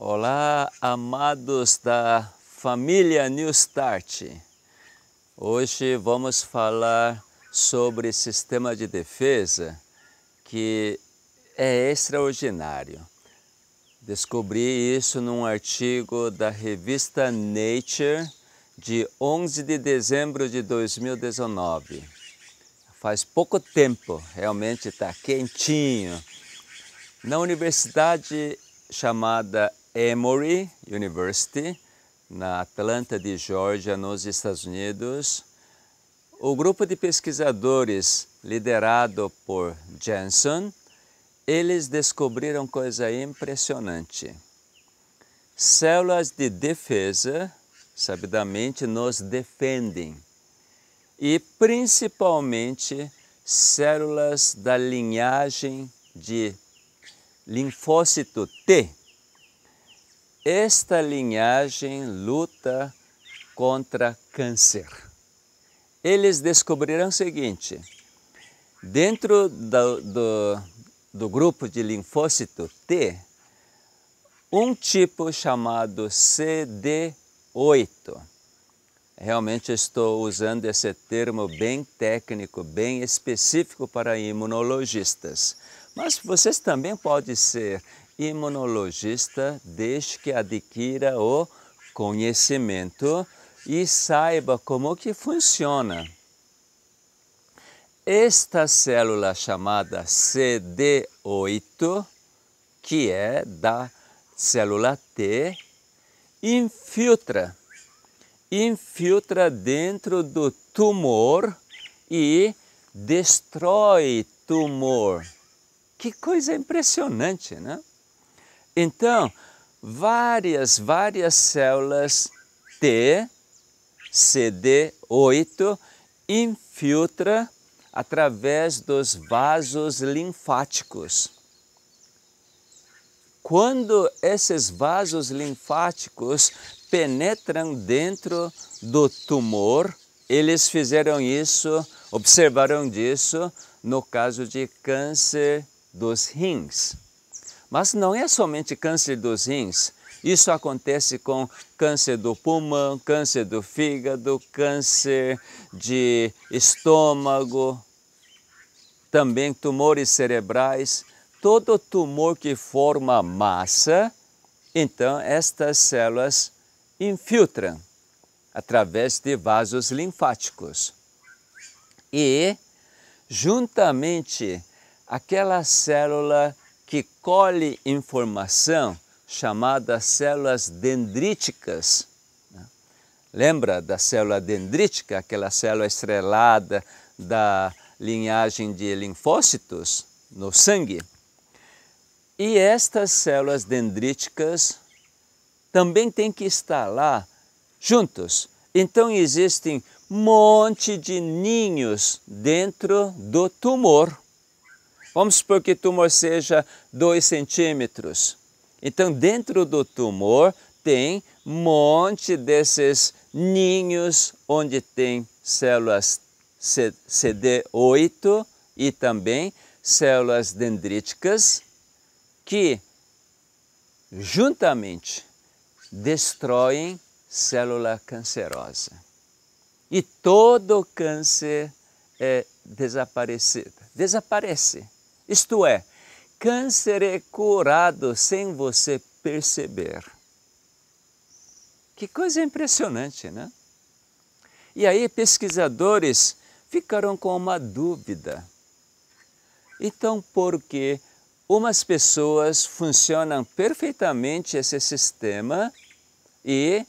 Olá, amados da família New Start. Hoje vamos falar sobre sistema de defesa que é extraordinário. Descobri isso num artigo da revista Nature de 11 de dezembro de 2019. Faz pouco tempo, realmente está quentinho. Na universidade chamada Emory University, na Atlanta de Georgia, nos Estados Unidos, o grupo de pesquisadores liderado por Jensen, eles descobriram coisa impressionante. Células de defesa, sabidamente, nos defendem. E principalmente células da linhagem de linfócito T, esta linhagem luta contra câncer. Eles descobriram o seguinte: dentro do, do, do grupo de linfócito T, um tipo chamado CD8. Realmente estou usando esse termo bem técnico, bem específico para imunologistas. Mas vocês também podem ser imunologista desde que adquira o conhecimento e saiba como que funciona. Esta célula chamada CD8, que é da célula T, infiltra, infiltra dentro do tumor e destrói tumor. Que coisa impressionante, né? Então, várias, várias células T, CD8, infiltra através dos vasos linfáticos. Quando esses vasos linfáticos penetram dentro do tumor, eles fizeram isso, observaram disso no caso de câncer dos rins. Mas não é somente câncer dos rins. Isso acontece com câncer do pulmão, câncer do fígado, câncer de estômago, também tumores cerebrais. Todo tumor que forma massa, então estas células infiltram através de vasos linfáticos. E, juntamente, aquela célula que colhe informação chamada células dendríticas. Né? Lembra da célula dendrítica, aquela célula estrelada da linhagem de linfócitos no sangue? E estas células dendríticas também têm que estar lá juntos. Então existem monte de ninhos dentro do tumor. Vamos supor que o tumor seja 2 centímetros. Então, dentro do tumor tem um monte desses ninhos onde tem células CD8 e também células dendríticas que juntamente destroem célula cancerosa. E todo câncer é desaparecido. Desaparece isto é, câncer é curado sem você perceber. Que coisa impressionante, né? E aí pesquisadores ficaram com uma dúvida. Então, por que umas pessoas funcionam perfeitamente esse sistema e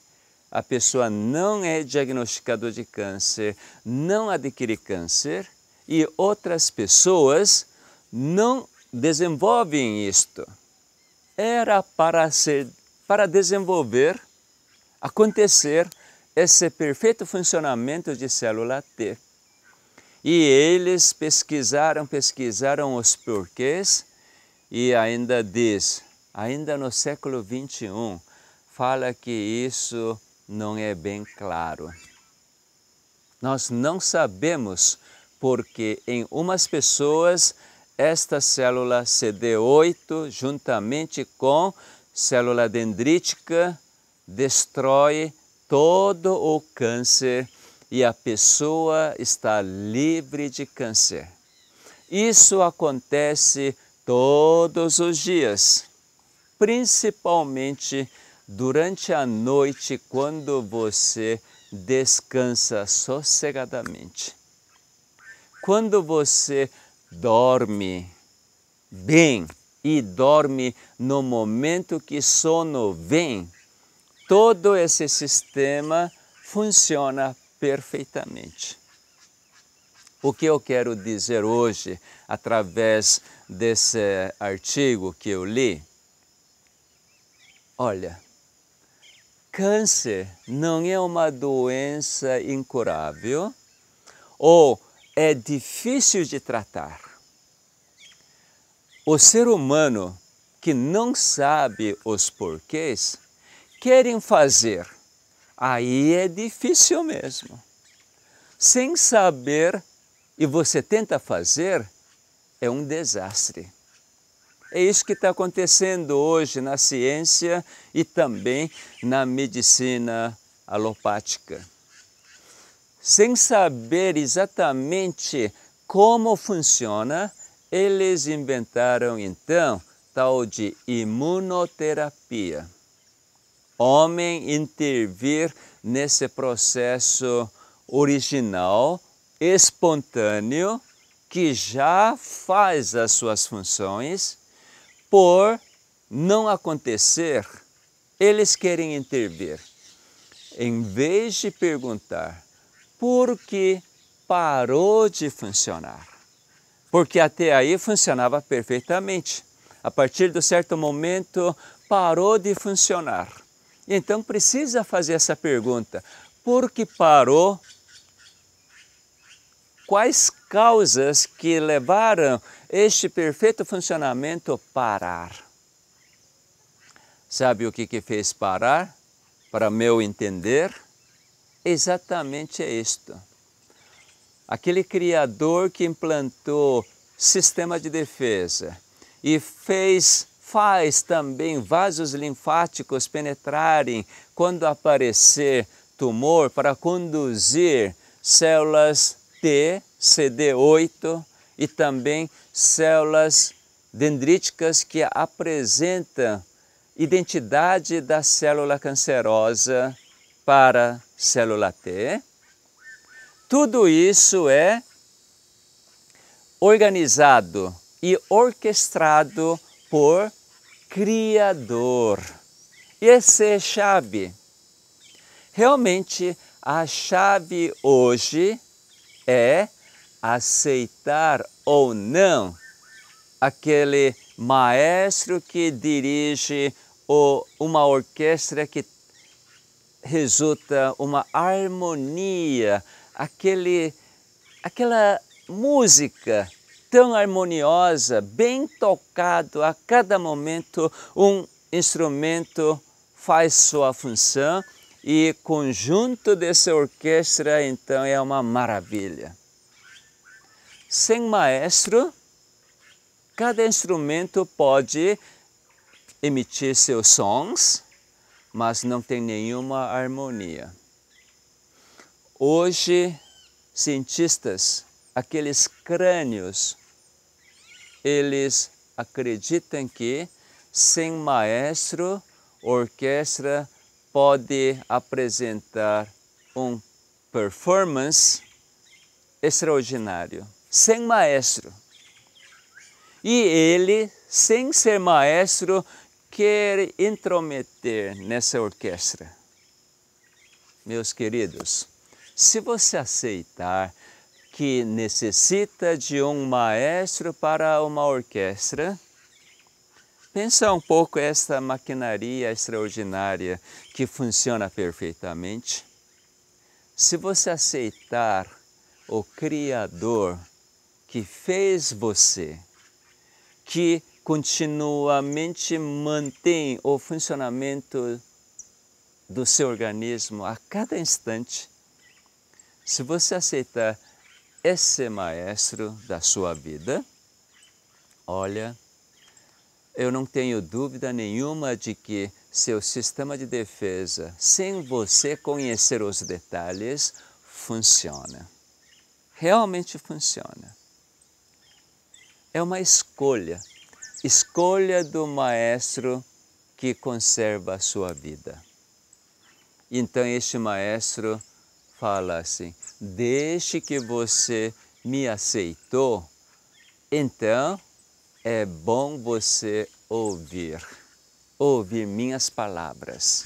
a pessoa não é diagnosticada de câncer, não adquire câncer, e outras pessoas não desenvolvem isto. Era para, ser, para desenvolver, acontecer esse perfeito funcionamento de célula T. E eles pesquisaram, pesquisaram os porquês e ainda diz, ainda no século 21, fala que isso não é bem claro. Nós não sabemos porque em umas pessoas esta célula CD8, juntamente com célula dendrítica, destrói todo o câncer e a pessoa está livre de câncer. Isso acontece todos os dias, principalmente durante a noite, quando você descansa sossegadamente. Quando você dorme bem e dorme no momento que sono vem, todo esse sistema funciona perfeitamente. O que eu quero dizer hoje, através desse artigo que eu li? Olha, câncer não é uma doença incurável ou é difícil de tratar. O ser humano que não sabe os porquês querem fazer. Aí é difícil mesmo. Sem saber e você tenta fazer, é um desastre. É isso que está acontecendo hoje na ciência e também na medicina alopática sem saber exatamente como funciona, eles inventaram então tal de imunoterapia. Homem intervir nesse processo original, espontâneo, que já faz as suas funções, por não acontecer, eles querem intervir. Em vez de perguntar porque parou de funcionar. Porque até aí funcionava perfeitamente. A partir de um certo momento, parou de funcionar. Então precisa fazer essa pergunta: por que parou? Quais causas que levaram este perfeito funcionamento a parar? Sabe o que, que fez parar? Para meu entender, exatamente é isto. Aquele Criador que implantou sistema de defesa e fez faz também vasos linfáticos penetrarem quando aparecer tumor para conduzir células T, CD8 e também células dendríticas que apresentam identidade da célula cancerosa para célula T. Tudo isso é organizado e orquestrado por Criador. E essa é a chave. Realmente, a chave hoje é aceitar ou não aquele maestro que dirige uma orquestra que resulta uma harmonia, aquele, aquela música tão harmoniosa, bem tocado a cada momento, um instrumento faz sua função e conjunto dessa orquestra então é uma maravilha. Sem maestro, cada instrumento pode emitir seus sons, mas não tem nenhuma harmonia. Hoje, cientistas, aqueles crânios, eles acreditam que sem maestro, orquestra pode apresentar um performance extraordinário, sem maestro. E ele, sem ser maestro, quer intrometer nessa orquestra. Meus queridos, se você aceitar que necessita de um maestro para uma orquestra, pensa um pouco esta maquinaria extraordinária que funciona perfeitamente. Se você aceitar o Criador que fez você, que continuamente mantém o funcionamento do seu organismo a cada instante. Se você aceitar esse maestro da sua vida, olha, eu não tenho dúvida nenhuma de que seu sistema de defesa, sem você conhecer os detalhes, funciona. Realmente funciona. É uma escolha escolha do maestro que conserva a sua vida. Então este maestro fala assim: desde que você me aceitou, então é bom você ouvir, ouvir minhas palavras.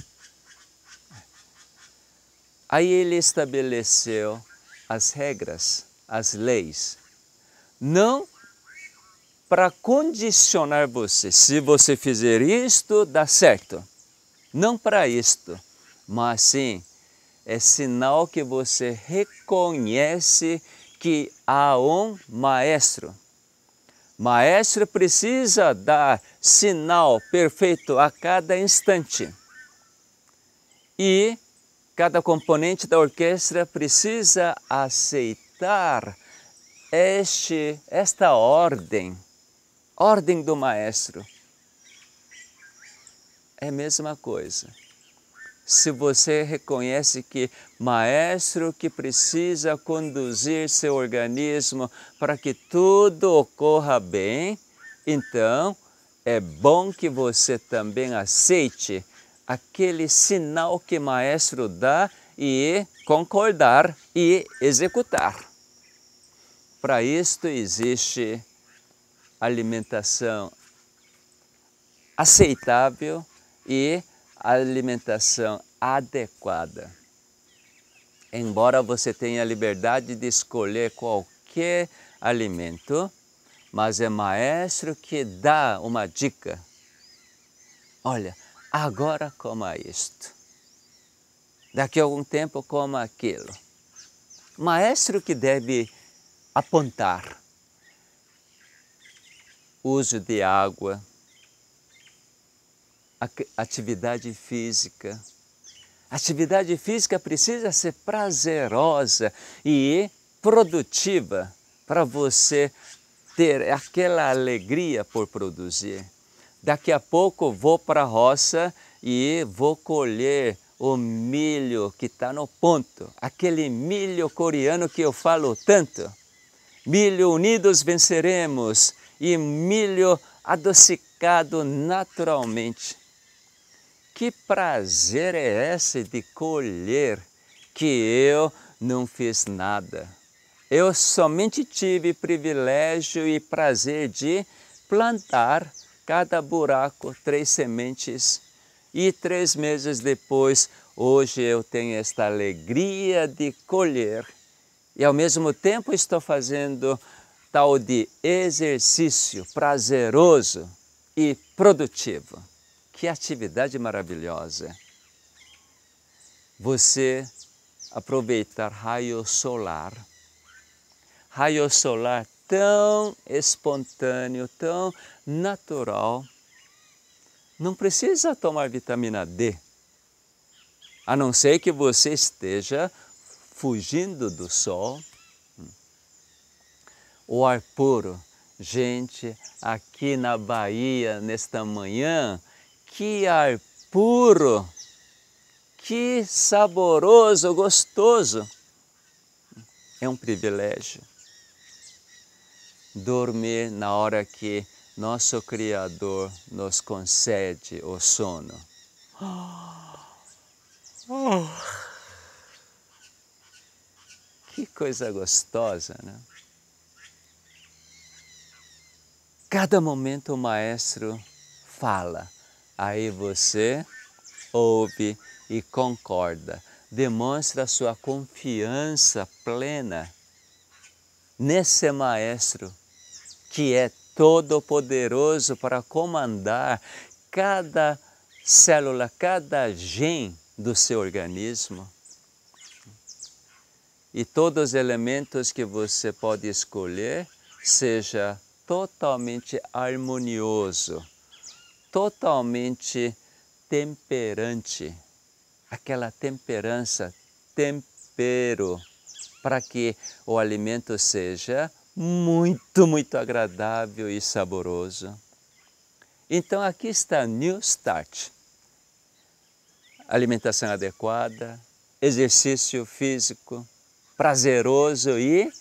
Aí ele estabeleceu as regras, as leis. Não para condicionar você. Se você fizer isto, dá certo. Não para isto, mas sim é sinal que você reconhece que há um maestro. Maestro precisa dar sinal perfeito a cada instante. E cada componente da orquestra precisa aceitar este, esta ordem ordem do maestro. É a mesma coisa. Se você reconhece que maestro que precisa conduzir seu organismo para que tudo ocorra bem, então é bom que você também aceite aquele sinal que maestro dá e concordar e executar. Para isto existe alimentação aceitável e alimentação adequada. Embora você tenha a liberdade de escolher qualquer alimento, mas é maestro que dá uma dica. Olha, agora coma isto. Daqui a algum tempo coma aquilo. Maestro que deve apontar uso de água, atividade física. Atividade física precisa ser prazerosa e produtiva para você ter aquela alegria por produzir. Daqui a pouco vou para a roça e vou colher o milho que está no ponto, aquele milho coreano que eu falo tanto. Milho unidos venceremos, e milho adocicado naturalmente. Que prazer é esse de colher que eu não fiz nada? Eu somente tive privilégio e prazer de plantar cada buraco três sementes e três meses depois, hoje eu tenho esta alegria de colher e ao mesmo tempo estou fazendo tal de exercício prazeroso e produtivo. Que atividade maravilhosa! Você aproveitar raio solar, raio solar tão espontâneo, tão natural. Não precisa tomar vitamina D, a não ser que você esteja fugindo do sol o ar puro. Gente, aqui na Bahia, nesta manhã, que ar puro, que saboroso, gostoso. É um privilégio dormir na hora que nosso Criador nos concede o sono. Oh. que coisa gostosa, né? cada momento o maestro fala. Aí você ouve e concorda. Demonstra sua confiança plena nesse maestro que é todo poderoso para comandar cada célula, cada gene do seu organismo. E todos os elementos que você pode escolher, seja totalmente harmonioso, totalmente temperante. Aquela temperança, tempero, para que o alimento seja muito, muito agradável e saboroso. Então aqui está New Start. Alimentação adequada, exercício físico prazeroso e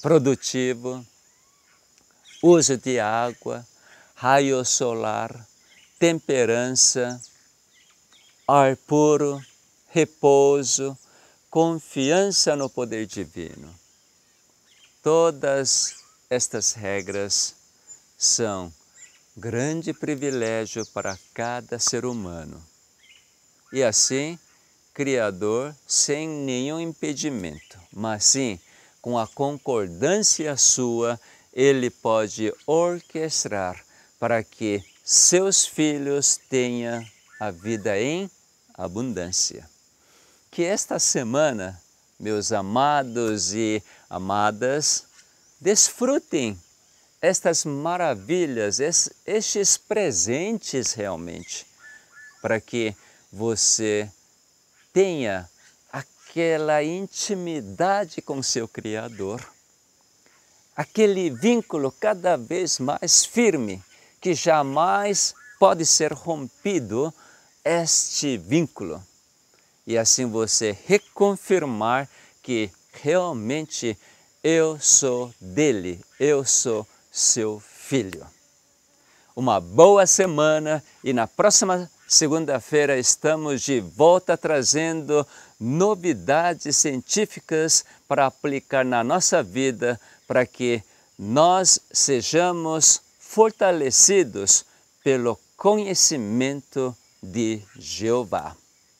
produtivo uso de água, raio solar, temperança, ar puro, repouso, confiança no poder divino. Todas estas regras são grande privilégio para cada ser humano. E assim, Criador sem nenhum impedimento, mas sim com a concordância sua ele pode orquestrar para que seus filhos tenham a vida em abundância. Que esta semana, meus amados e amadas, desfrutem estas maravilhas, estes presentes realmente, para que você tenha aquela intimidade com seu Criador aquele vínculo cada vez mais firme, que jamais pode ser rompido este vínculo. E assim você reconfirmar que realmente eu sou dele, eu sou seu filho. Uma boa semana e na próxima segunda-feira estamos de volta trazendo novidades científicas para aplicar na nossa vida para que nós sejamos fortalecidos pelo conhecimento de Jeová.